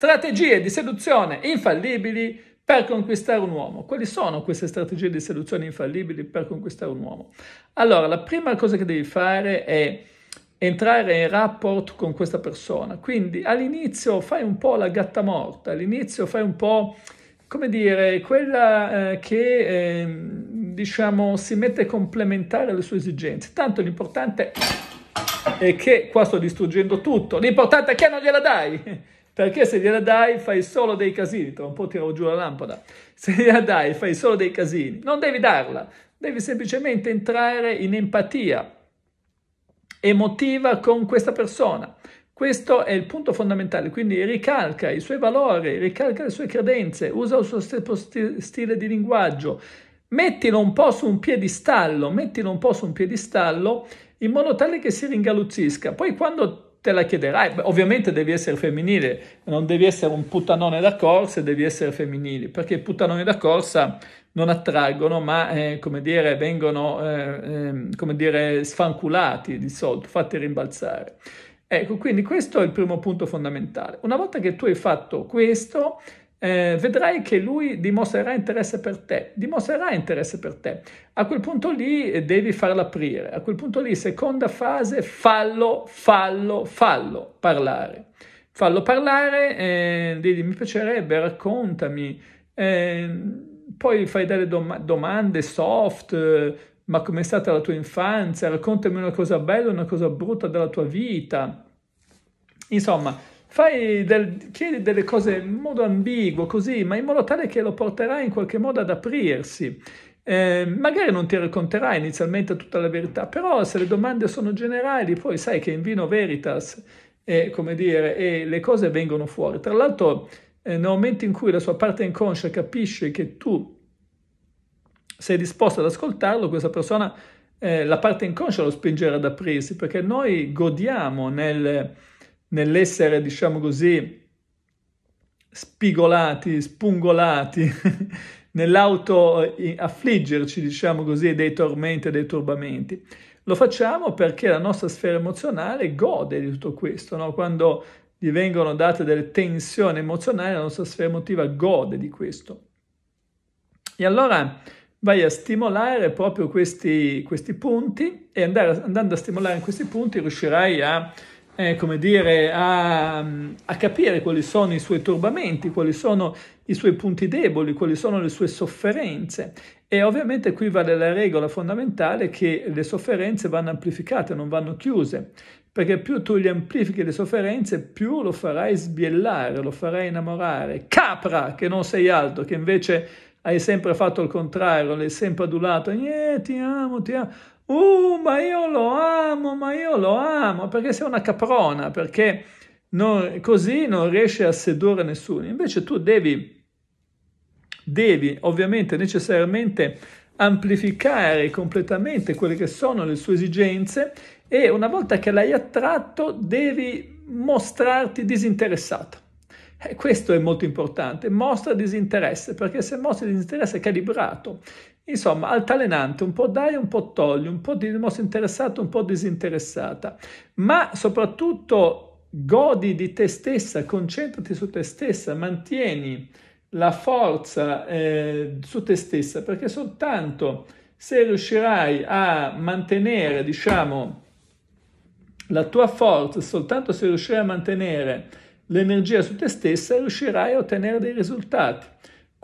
Strategie di seduzione infallibili per conquistare un uomo. Quali sono queste strategie di seduzione infallibili per conquistare un uomo? Allora, la prima cosa che devi fare è entrare in rapporto con questa persona. Quindi all'inizio fai un po' la gatta morta, all'inizio fai un po', come dire, quella eh, che, eh, diciamo, si mette a complementare le sue esigenze. Tanto l'importante è che, qua sto distruggendo tutto, l'importante è che non gliela dai. Perché se gliela dai fai solo dei casini, tra un po' tiravo giù la lampada, se gliela dai fai solo dei casini, non devi darla, devi semplicemente entrare in empatia emotiva con questa persona. Questo è il punto fondamentale, quindi ricalca i suoi valori, ricalca le sue credenze, usa il suo stile di linguaggio, mettilo un po' su un piedistallo, mettilo un po' su un piedistallo in modo tale che si ringaluzzisca. Poi quando te la chiederai. Beh, ovviamente devi essere femminile, non devi essere un puttanone da corsa, devi essere femminile, perché i puttanoni da corsa non attraggono, ma eh, come dire, vengono eh, eh, come dire, sfanculati di solito, fatti rimbalzare. Ecco, quindi questo è il primo punto fondamentale. Una volta che tu hai fatto questo, eh, vedrai che lui dimostrerà interesse per te, dimostrerà interesse per te. A quel punto lì eh, devi farla aprire, a quel punto lì seconda fase, fallo, fallo, fallo parlare. Fallo parlare, eh, devi, mi piacerebbe, raccontami, eh, poi fai delle dom- domande soft, ma com'è stata la tua infanzia, raccontami una cosa bella, una cosa brutta della tua vita. Insomma, fai del, chiedi delle cose in modo ambiguo, così, ma in modo tale che lo porterà in qualche modo ad aprirsi. Eh, magari non ti racconterà inizialmente tutta la verità, però se le domande sono generali, poi sai che in vino veritas, eh, come dire, e eh, le cose vengono fuori. Tra l'altro, eh, nel momento in cui la sua parte inconscia capisce che tu sei disposto ad ascoltarlo, questa persona, eh, la parte inconscia lo spingerà ad aprirsi, perché noi godiamo nel nell'essere, diciamo così, spigolati, spungolati, nell'auto-affliggerci, eh, diciamo così, dei tormenti e dei turbamenti. Lo facciamo perché la nostra sfera emozionale gode di tutto questo, no? quando gli vengono date delle tensioni emozionali, la nostra sfera emotiva gode di questo. E allora vai a stimolare proprio questi, questi punti e andare, andando a stimolare in questi punti riuscirai a eh, come dire, a, a, capire quali sono i suoi turbamenti, quali sono i suoi punti deboli, quali sono le sue sofferenze. E ovviamente qui vale la regola fondamentale che le sofferenze vanno amplificate, non vanno chiuse, perché più tu gli amplifichi le sofferenze, più lo farai sbiellare, lo farai innamorare. Capra, che non sei altro, che invece hai sempre fatto il contrario, l'hai sempre adulato, eh, ti amo, ti amo. Uh, ma io lo amo, ma io lo amo, perché sei una caprona, perché non, così non riesci a sedurre nessuno. Invece tu devi, devi ovviamente necessariamente amplificare completamente quelle che sono le sue esigenze e una volta che l'hai attratto devi mostrarti disinteressato. E eh, questo è molto importante, mostra disinteresse, perché se mostri disinteresse calibrato Insomma, altalenante, un po' dai, un po' togli, un po' di mossa interessata, un po' disinteressata, ma soprattutto godi di te stessa, concentrati su te stessa, mantieni la forza eh, su te stessa, perché soltanto se riuscirai a mantenere, diciamo, la tua forza, soltanto se riuscirai a mantenere l'energia su te stessa, riuscirai a ottenere dei risultati.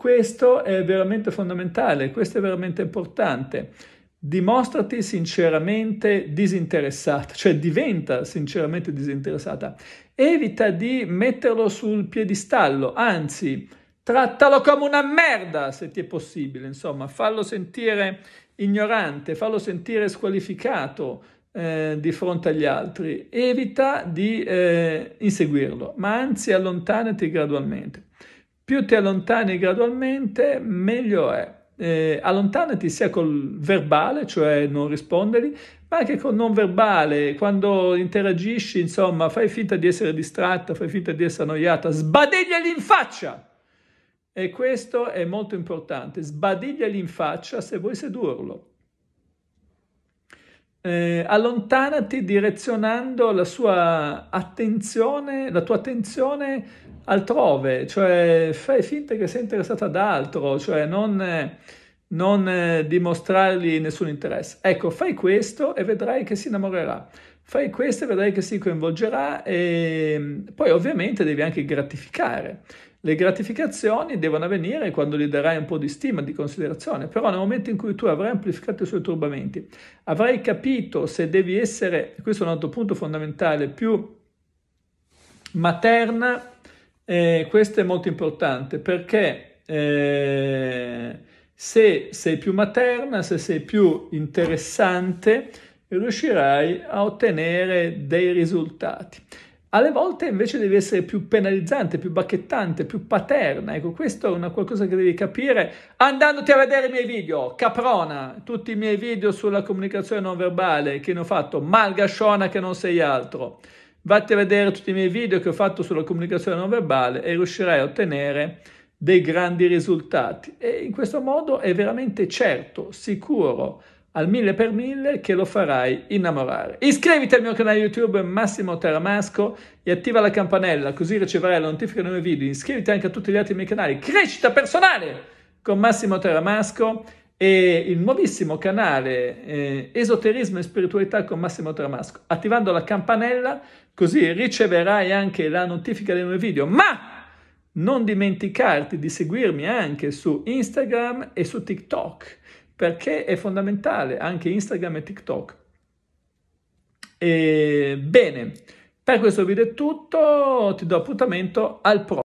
Questo è veramente fondamentale, questo è veramente importante. Dimostrati sinceramente disinteressata, cioè diventa sinceramente disinteressata. Evita di metterlo sul piedistallo, anzi, trattalo come una merda se ti è possibile, insomma, fallo sentire ignorante, fallo sentire squalificato eh, di fronte agli altri. Evita di eh, inseguirlo, ma anzi allontanati gradualmente. Più ti allontani gradualmente, meglio è. Eh, allontanati sia col verbale, cioè non risponderi, ma anche col non verbale, quando interagisci, insomma, fai finta di essere distratta, fai finta di essere annoiata, sbadigliali in faccia! E questo è molto importante, sbadigliali in faccia se vuoi sedurlo eh, allontanati direzionando la sua attenzione, la tua attenzione altrove, cioè fai finta che sia interessata ad altro, cioè non, non eh, dimostrargli nessun interesse. Ecco, fai questo e vedrai che si innamorerà. Fai questo e vedrai che si coinvolgerà e mm, poi ovviamente devi anche gratificare. Le gratificazioni devono avvenire quando gli darai un po' di stima, di considerazione, però nel momento in cui tu avrai amplificato i suoi turbamenti, avrai capito se devi essere, questo è un altro punto fondamentale, più materna, eh, questo è molto importante perché eh, se sei più materna, se sei più interessante, riuscirai a ottenere dei risultati alle volte invece devi essere più penalizzante, più bacchettante, più paterna. Ecco, questo è una qualcosa che devi capire andandoti a vedere i miei video. Caprona, tutti i miei video sulla comunicazione non verbale che ne ho fatto, malgasciona che non sei altro. Vatti a vedere tutti i miei video che ho fatto sulla comunicazione non verbale e riuscirai a ottenere dei grandi risultati. E in questo modo è veramente certo, sicuro al mille per mille che lo farai innamorare. Iscriviti al mio canale YouTube Massimo Taramasco e attiva la campanella così riceverai la notifica dei miei video. Iscriviti anche a tutti gli altri miei canali. Crescita personale con Massimo Taramasco e il nuovissimo canale eh, Esoterismo e Spiritualità con Massimo Taramasco. Attivando la campanella così riceverai anche la notifica dei miei video. Ma non dimenticarti di seguirmi anche su Instagram e su TikTok perché è fondamentale anche Instagram e TikTok. E bene, per questo video è tutto, ti do appuntamento al prossimo.